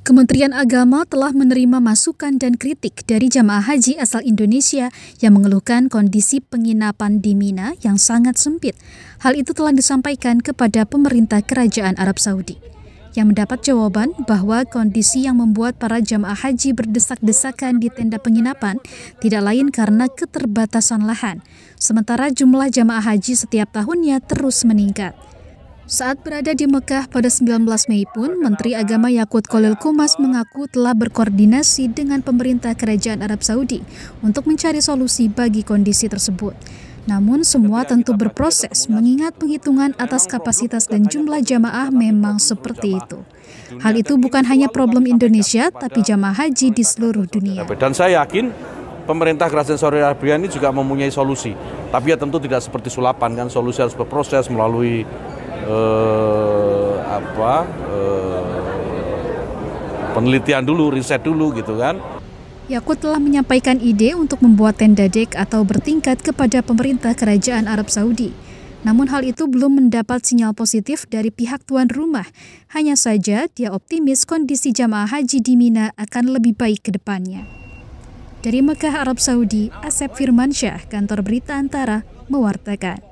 Kementerian Agama telah menerima masukan dan kritik dari jamaah haji asal Indonesia yang mengeluhkan kondisi penginapan di Mina yang sangat sempit. Hal itu telah disampaikan kepada pemerintah Kerajaan Arab Saudi yang mendapat jawaban bahwa kondisi yang membuat para jamaah haji berdesak-desakan di tenda penginapan tidak lain karena keterbatasan lahan, sementara jumlah jamaah haji setiap tahunnya terus meningkat. Saat berada di Mekah pada 19 Mei pun, Menteri Agama Yakut Kolil Kumas mengaku telah berkoordinasi dengan pemerintah Kerajaan Arab Saudi untuk mencari solusi bagi kondisi tersebut. Namun semua tentu berproses mengingat penghitungan atas kapasitas dan jumlah jamaah memang seperti itu. Hal itu bukan hanya problem Indonesia, tapi jamaah haji di seluruh dunia. Dan saya yakin pemerintah Kerajaan Saudi Arabia ini juga mempunyai solusi. Tapi ya tentu tidak seperti sulapan kan, solusi harus berproses melalui eh, apa eh, penelitian dulu, riset dulu gitu kan. Yakut telah menyampaikan ide untuk membuat tenda dek atau bertingkat kepada pemerintah kerajaan Arab Saudi. Namun hal itu belum mendapat sinyal positif dari pihak tuan rumah. Hanya saja dia optimis kondisi jamaah haji di Mina akan lebih baik ke depannya. Dari Mekah, Arab Saudi, Asep Firmansyah, kantor berita Antara, mewartakan.